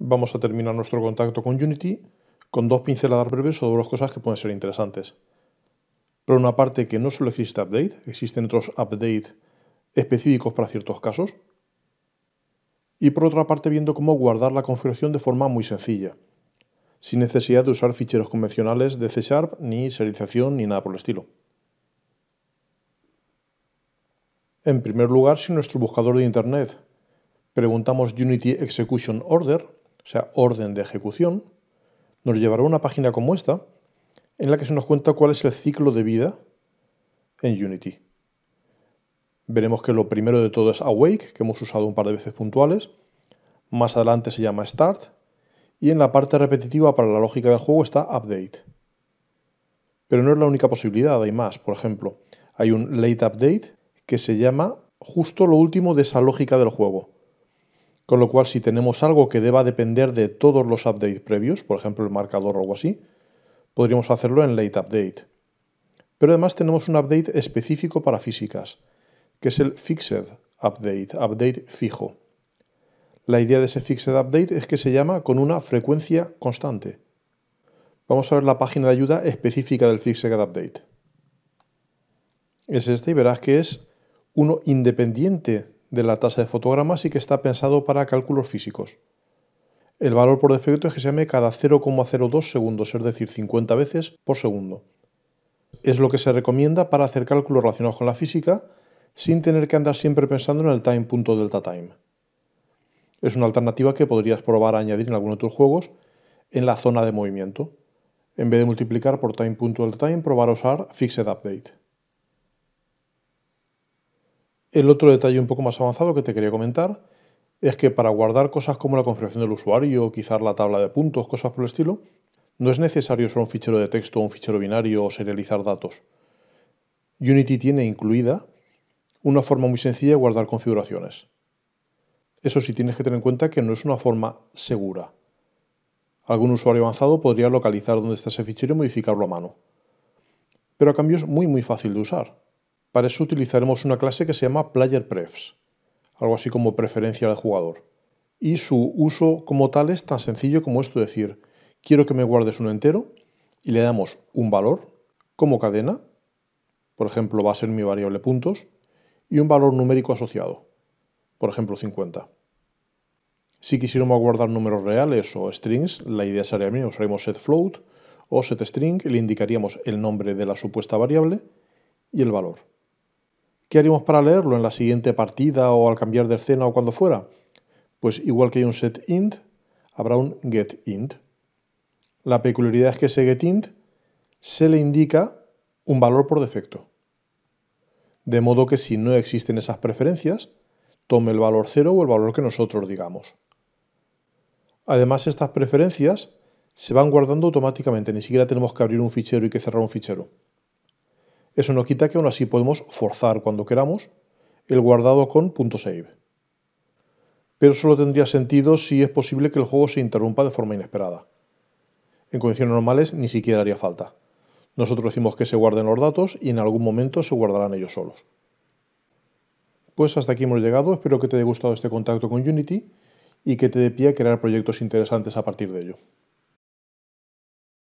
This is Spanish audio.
Vamos a terminar nuestro contacto con Unity con dos pinceladas breves sobre dos cosas que pueden ser interesantes. Por una parte que no solo existe update, existen otros updates específicos para ciertos casos. Y por otra parte viendo cómo guardar la configuración de forma muy sencilla, sin necesidad de usar ficheros convencionales de C Sharp, ni serialización, ni nada por el estilo. En primer lugar, si nuestro buscador de Internet preguntamos Unity Execution Order, o sea, orden de ejecución, nos llevará a una página como esta, en la que se nos cuenta cuál es el ciclo de vida en Unity. Veremos que lo primero de todo es awake, que hemos usado un par de veces puntuales. Más adelante se llama start. Y en la parte repetitiva para la lógica del juego está update. Pero no es la única posibilidad, hay más. Por ejemplo, hay un late update que se llama justo lo último de esa lógica del juego. Con lo cual, si tenemos algo que deba depender de todos los updates previos, por ejemplo el marcador o algo así, podríamos hacerlo en late update. Pero además tenemos un update específico para físicas, que es el fixed update, update fijo. La idea de ese fixed update es que se llama con una frecuencia constante. Vamos a ver la página de ayuda específica del fixed update. Es este y verás que es uno independiente de la tasa de fotogramas y que está pensado para cálculos físicos. El valor por defecto es que se llame cada 0,02 segundos, es decir, 50 veces por segundo. Es lo que se recomienda para hacer cálculos relacionados con la física sin tener que andar siempre pensando en el time.deltaTime. Es una alternativa que podrías probar a añadir en alguno de tus juegos en la zona de movimiento. En vez de multiplicar por time, probar a usar fixed update. El otro detalle un poco más avanzado que te quería comentar es que para guardar cosas como la configuración del usuario, quizás la tabla de puntos, cosas por el estilo, no es necesario usar un fichero de texto, o un fichero binario o serializar datos. Unity tiene incluida una forma muy sencilla de guardar configuraciones. Eso sí, tienes que tener en cuenta que no es una forma segura. Algún usuario avanzado podría localizar dónde está ese fichero y modificarlo a mano. Pero a cambio es muy muy fácil de usar. Para eso utilizaremos una clase que se llama PlayerPrefs, algo así como preferencia del jugador. Y su uso como tal es tan sencillo como esto, decir, quiero que me guardes un entero y le damos un valor como cadena, por ejemplo va a ser mi variable puntos, y un valor numérico asociado, por ejemplo 50. Si quisiéramos guardar números reales o strings, la idea sería misma, usaremos setFloat o setString y le indicaríamos el nombre de la supuesta variable y el valor. ¿Qué haríamos para leerlo en la siguiente partida o al cambiar de escena o cuando fuera? Pues igual que hay un setInt, habrá un get int. La peculiaridad es que ese int se le indica un valor por defecto. De modo que si no existen esas preferencias, tome el valor 0 o el valor que nosotros digamos. Además, estas preferencias se van guardando automáticamente, ni siquiera tenemos que abrir un fichero y que cerrar un fichero. Eso no quita que aún así podemos forzar cuando queramos el guardado con .save. Pero solo tendría sentido si es posible que el juego se interrumpa de forma inesperada. En condiciones normales ni siquiera haría falta. Nosotros decimos que se guarden los datos y en algún momento se guardarán ellos solos. Pues hasta aquí hemos llegado, espero que te haya gustado este contacto con Unity y que te dé pie a crear proyectos interesantes a partir de ello.